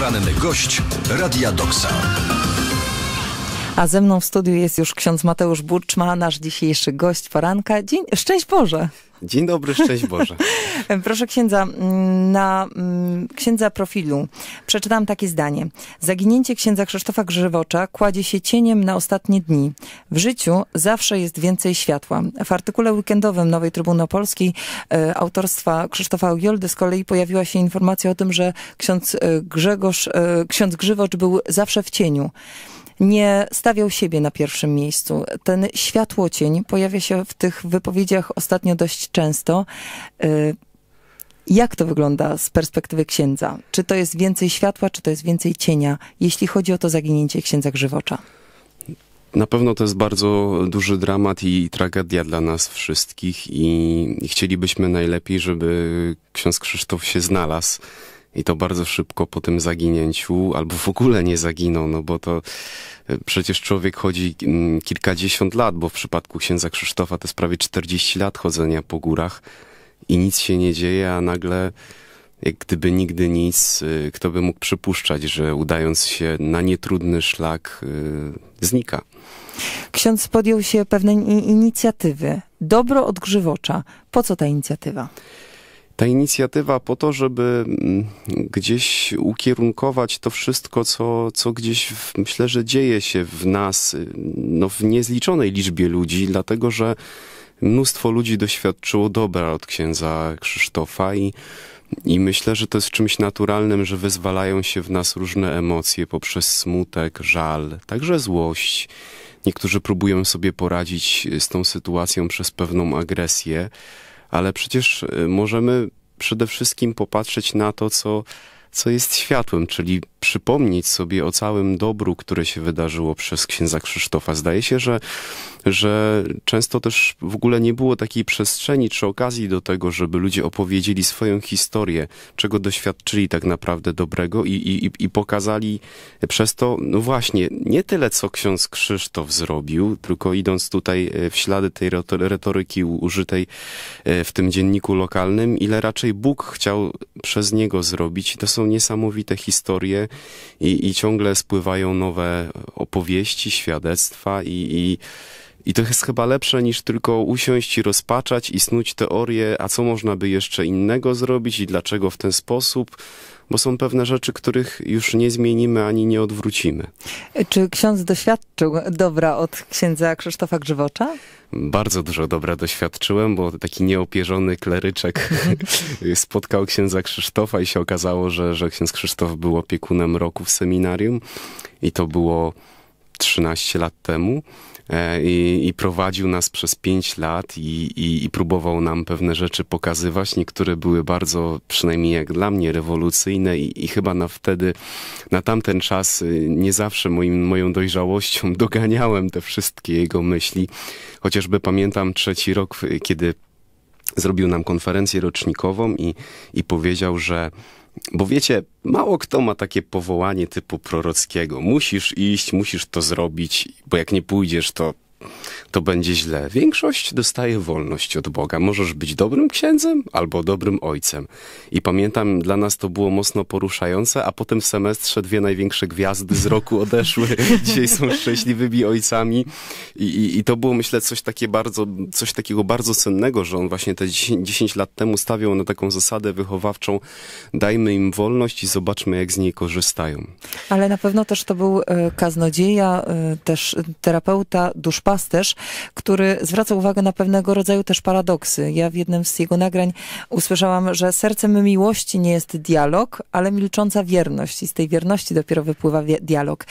Poranny gość Radia Doksa. A ze mną w studiu jest już ksiądz Mateusz Burczma, nasz dzisiejszy gość poranka. Dzień, szczęść Boże! Dzień dobry, szczęść Boże. Proszę księdza, mm, na mm, księdza profilu przeczytam takie zdanie. Zaginięcie księdza Krzysztofa Grzywocza kładzie się cieniem na ostatnie dni. W życiu zawsze jest więcej światła. W artykule weekendowym Nowej Trybuny Polskiej e, autorstwa Krzysztofa Ugioldy z kolei pojawiła się informacja o tym, że ksiądz e, Grzegorz, e, ksiądz Grzywocz był zawsze w cieniu nie stawiał siebie na pierwszym miejscu. Ten światłocień pojawia się w tych wypowiedziach ostatnio dość często. Y, jak to wygląda z perspektywy księdza? Czy to jest więcej światła, czy to jest więcej cienia, jeśli chodzi o to zaginięcie księdza Grzywocza? Na pewno to jest bardzo duży dramat i tragedia dla nas wszystkich i chcielibyśmy najlepiej, żeby ksiądz Krzysztof się znalazł i to bardzo szybko po tym zaginięciu, albo w ogóle nie zaginął, no bo to e, przecież człowiek chodzi mm, kilkadziesiąt lat, bo w przypadku księdza Krzysztofa to jest prawie 40 lat chodzenia po górach i nic się nie dzieje, a nagle jak gdyby nigdy nic, e, kto by mógł przypuszczać, że udając się na nietrudny szlak, e, znika. Ksiądz podjął się pewnej inicjatywy. Dobro odgrzywocza. Po co ta inicjatywa? ta inicjatywa po to, żeby mm, gdzieś ukierunkować to wszystko, co, co gdzieś w, myślę, że dzieje się w nas, y, no w niezliczonej liczbie ludzi, dlatego że mnóstwo ludzi doświadczyło dobra od księdza Krzysztofa i i myślę, że to jest czymś naturalnym, że wyzwalają się w nas różne emocje poprzez smutek, żal, także złość. Niektórzy próbują sobie poradzić z tą sytuacją przez pewną agresję ale przecież y, możemy przede wszystkim popatrzeć na to, co, co jest światłem, czyli przypomnieć sobie o całym dobru, które się wydarzyło przez księdza Krzysztofa. Zdaje się, że, że często też w ogóle nie było takiej przestrzeni czy okazji do tego, żeby ludzie opowiedzieli swoją historię, czego doświadczyli tak naprawdę dobrego i, i, i pokazali przez to, no właśnie, nie tyle co ksiądz Krzysztof zrobił, tylko idąc tutaj e, w ślady tej retoryki użytej e, w tym dzienniku lokalnym, ile raczej Bóg chciał przez niego zrobić. To są niesamowite historie, i, i ciągle spływają nowe opowieści, świadectwa i, i i to jest chyba lepsze niż tylko usiąść i rozpaczać i snuć teorie, a co można by jeszcze innego zrobić i dlaczego w ten sposób, bo są pewne rzeczy, których już nie zmienimy ani nie odwrócimy. Czy ksiądz doświadczył dobra od księdza Krzysztofa Grzywocza? Bardzo dużo dobra doświadczyłem, bo taki nieopierzony kleryczek spotkał księdza Krzysztofa i się okazało, że, że ksiądz Krzysztof był opiekunem roku w seminarium i to było 13 lat temu. E, i, i prowadził nas przez pięć lat i, i, i, próbował nam pewne rzeczy pokazywać. Niektóre były bardzo, przynajmniej jak dla mnie, rewolucyjne i, chyba na wtedy, na tamten czas y, nie zawsze moim, moją dojrzałością doganiałem te wszystkie jego myśli. Chociażby pamiętam trzeci rok, kiedy zrobił nam konferencję rocznikową i, i powiedział, że bo wiecie, mało kto ma takie powołanie typu prorockiego. Musisz iść, musisz to zrobić, bo jak nie pójdziesz, to to będzie źle. Większość dostaje wolność od Boga. Możesz być dobrym księdzem albo dobrym ojcem. I pamiętam, dla nas to było mocno poruszające, a potem w semestrze dwie największe gwiazdy z roku odeszły. Dzisiaj są szczęśliwymi ojcami. I, i, I, to było, myślę, coś, takie bardzo, coś takiego bardzo cennego, że on właśnie te 10, 10 lat temu stawiał na taką zasadę wychowawczą. Dajmy im wolność i zobaczmy, jak z niej korzystają. Ale na pewno też to był e, kaznodzieja, e, też terapeuta, duszpa pasterz, który zwraca uwagę na pewnego rodzaju też paradoksy. Ja w jednym z jego nagrań usłyszałam, że sercem miłości nie jest dialog, ale milcząca wierność i z tej wierności dopiero wypływa dialog.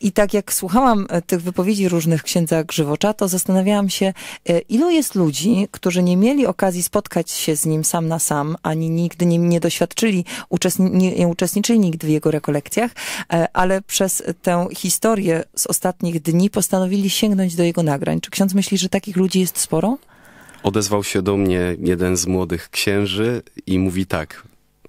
I tak jak słuchałam e, tych wypowiedzi różnych księdza Grzywocza, to zastanawiałam się, e, ilu jest ludzi, którzy nie mieli okazji spotkać się z nim sam na sam, ani nigdy nie, nie doświadczyli, uczestni nie uczestniczyli nigdy w jego rekolekcjach, e, ale przez tę historię z ostatnich dni postanowili sięgnąć do jego nagrań. Czy ksiądz myśli, że takich ludzi jest sporo? Odezwał się do mnie jeden z młodych księży i mówi tak.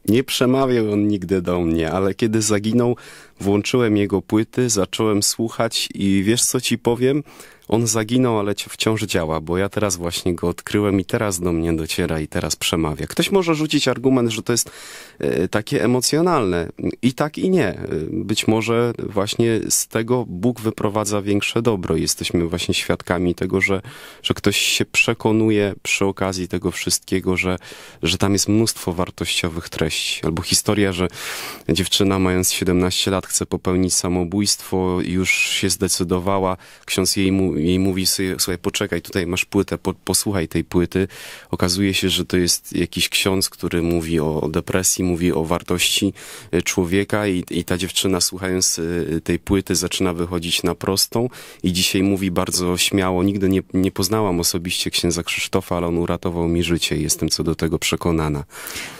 Nie przemawiał on nigdy do mnie, ale kiedy zaginął, włączyłem jego płyty, zacząłem słuchać i wiesz co ci powiem? on zaginął, ale wciąż działa, bo ja teraz właśnie go odkryłem i teraz do mnie dociera i teraz przemawia. Ktoś może rzucić argument, że to jest e, takie emocjonalne. I tak i nie. E, być może właśnie z tego Bóg wyprowadza większe dobro. Jesteśmy właśnie świadkami tego, że, że ktoś się przekonuje przy okazji tego wszystkiego, że, że tam jest mnóstwo wartościowych treści. Albo historia, że dziewczyna mając 17 lat chce popełnić samobójstwo, już się zdecydowała, ksiądz jej mu, jej mówi, słuchaj, poczekaj, tutaj masz płytę, po, posłuchaj tej płyty. Okazuje się, że to jest jakiś ksiądz, który mówi o, o depresji, mówi o wartości e, człowieka i, i ta dziewczyna słuchając e, tej płyty zaczyna wychodzić na prostą i dzisiaj mówi bardzo śmiało, nigdy nie, nie poznałam osobiście księdza Krzysztofa, ale on uratował mi życie i jestem co do tego przekonana.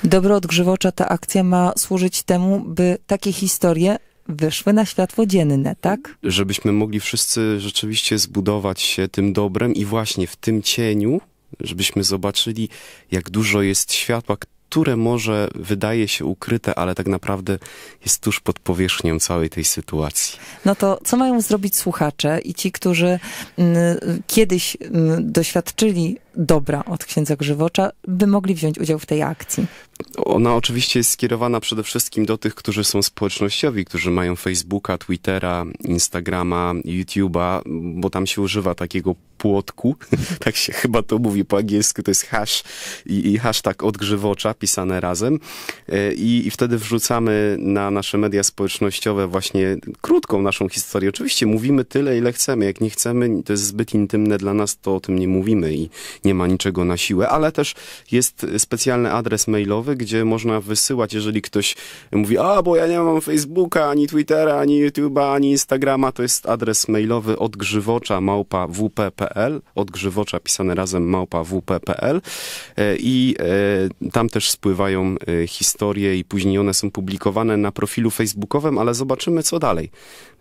Dobro odgrzywocza ta akcja ma służyć temu, by takie historie wyszły na światło dzienne, tak? Żebyśmy mogli wszyscy rzeczywiście zbudować się tym dobrem i właśnie w tym cieniu, żebyśmy zobaczyli, jak dużo jest światła, które może wydaje się ukryte, ale tak naprawdę jest tuż pod powierzchnią całej tej sytuacji. No to co mają zrobić słuchacze i ci, którzy mm, kiedyś mm, doświadczyli dobra od księdza Grzywocza, by mogli wziąć udział w tej akcji? Ona oczywiście jest skierowana przede wszystkim do tych, którzy są społecznościowi, którzy mają Facebooka, Twittera, Instagrama, YouTube'a, bo tam się używa takiego płotku, tak się chyba to mówi po angielsku, to jest hash i, i hashtag Grzywocza, pisane razem e, I, I, wtedy wrzucamy na nasze media społecznościowe właśnie krótką naszą historię. Oczywiście mówimy tyle, ile chcemy, jak nie chcemy, to jest zbyt intymne dla nas, to o tym nie mówimy i nie ma niczego na siłę, ale też jest specjalny adres mailowy, gdzie można wysyłać, jeżeli ktoś mówi, a bo ja nie mam Facebooka, ani Twittera, ani YouTube'a, ani Instagrama, to jest adres mailowy odgrzywocza małpa wp.pl, odgrzywocza pisane razem małpa wp.pl e, i e, tam też spływają e, historie i później one są publikowane na profilu facebookowym, ale zobaczymy co dalej,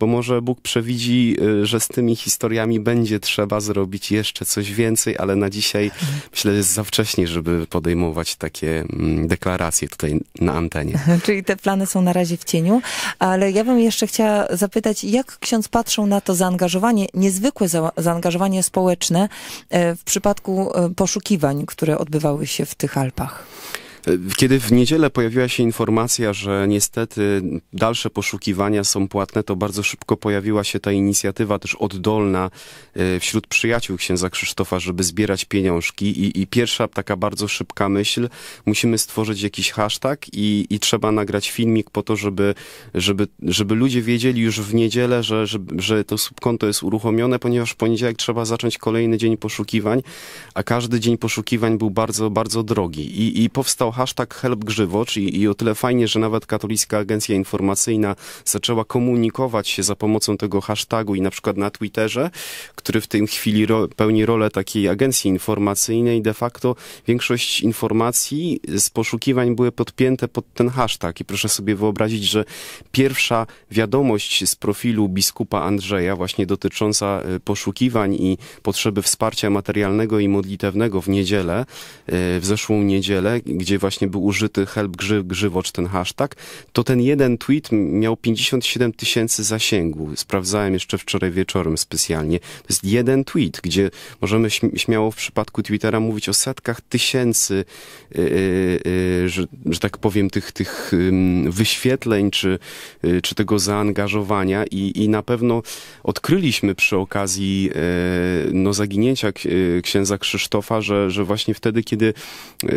bo może Bóg przewidzi, że z tymi historiami będzie trzeba zrobić jeszcze coś więcej, ale na dziś dzisiaj myślę, że jest za wcześnie, żeby podejmować takie mm, deklaracje tutaj na antenie. Czyli te plany są na razie w cieniu, ale ja bym jeszcze chciała zapytać, jak ksiądz patrzył na to zaangażowanie, niezwykłe za zaangażowanie społeczne e, w przypadku e, poszukiwań, które odbywały się w tych Alpach? Kiedy w niedzielę pojawiła się informacja, że niestety dalsze poszukiwania są płatne, to bardzo szybko pojawiła się ta inicjatywa też oddolna e, wśród przyjaciół księdza Krzysztofa, żeby zbierać pieniążki i, i pierwsza taka bardzo szybka myśl, musimy stworzyć jakiś hashtag i, i trzeba nagrać filmik po to, żeby, żeby, żeby ludzie wiedzieli już w niedzielę, że, że, że to subkonto jest uruchomione, ponieważ w poniedziałek trzeba zacząć kolejny dzień poszukiwań, a każdy dzień poszukiwań był bardzo, bardzo drogi i, i powstał hashtag HelpGrzywocz i, i o tyle fajnie, że nawet Katolicka Agencja Informacyjna zaczęła komunikować się za pomocą tego hashtagu i na przykład na Twitterze, który w tej chwili ro, pełni rolę takiej agencji informacyjnej, de facto większość informacji z poszukiwań były podpięte pod ten hashtag i proszę sobie wyobrazić, że pierwsza wiadomość z profilu biskupa Andrzeja właśnie dotycząca y, poszukiwań i potrzeby wsparcia materialnego i modlitewnego w niedzielę, y, w zeszłą niedzielę, gdzie właśnie był użyty help grzy, grzywocz, ten hashtag, to ten jeden tweet miał 57 tysięcy zasięgu. Sprawdzałem jeszcze wczoraj wieczorem specjalnie. To jest jeden tweet, gdzie możemy śmiało w przypadku Twittera mówić o setkach tysięcy, yy, yy, że, że, tak powiem, tych, tych wyświetleń czy, yy, czy tego zaangażowania i, i na pewno odkryliśmy przy okazji e, no, zaginięcia księdza Krzysztofa, że, że właśnie wtedy, kiedy e,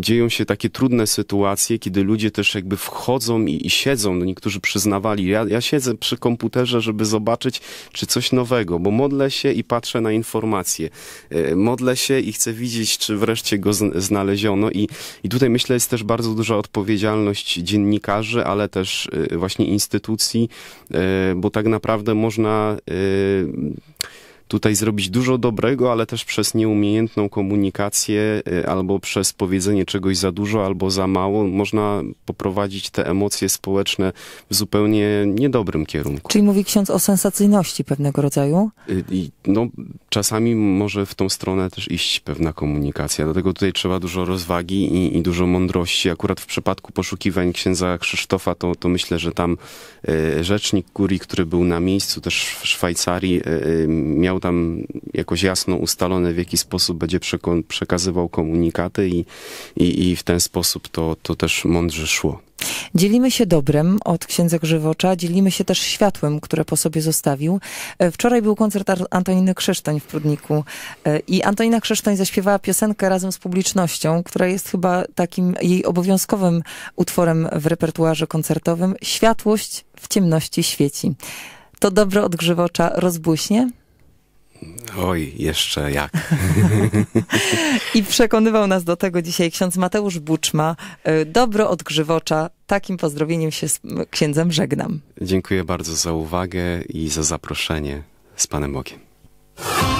dzieją się się takie trudne sytuacje, kiedy ludzie też jakby wchodzą i, i siedzą. No niektórzy przyznawali, ja, ja siedzę przy komputerze, żeby zobaczyć, czy coś nowego, bo modlę się i patrzę na informacje. E, modlę się i chcę widzieć, czy wreszcie go znaleziono. I, i tutaj myślę, jest też bardzo duża odpowiedzialność dziennikarzy, ale też e, właśnie instytucji, e, bo tak naprawdę można tutaj zrobić dużo dobrego, ale też przez nieumiejętną komunikację y, albo przez powiedzenie czegoś za dużo albo za mało można poprowadzić te emocje społeczne w zupełnie niedobrym kierunku. Czyli mówi ksiądz o sensacyjności pewnego rodzaju? Y, I, no, czasami może w tą stronę też iść pewna komunikacja, dlatego tutaj trzeba dużo rozwagi i, i dużo mądrości. Akurat w przypadku poszukiwań księdza Krzysztofa to, to myślę, że tam y, rzecznik kurii, który był na miejscu też w Szwajcarii, y, y miał tam jakoś jasno ustalone, w jaki sposób będzie przekazywał komunikaty i, i, i w ten sposób to, to też mądrze szło. Dzielimy się dobrem od księdza Grzywocza, dzielimy się też światłem, które po sobie zostawił. E, wczoraj był koncert Antoniny Krzysztoń w Prudniku e, i Antonina Krzysztoń zaśpiewała piosenkę razem z publicznością, która jest chyba takim jej obowiązkowym utworem w repertuarze koncertowym. Światłość w ciemności świeci. To dobro od Grzywocza rozbłyśnie? Oj, jeszcze jak. I przekonywał nas do tego dzisiaj ksiądz Mateusz Buczma. Y, Dobro od Grzywocza. Takim pozdrowieniem się z księdzem żegnam. Dziękuję bardzo za uwagę i za zaproszenie. Z Panem Bogiem.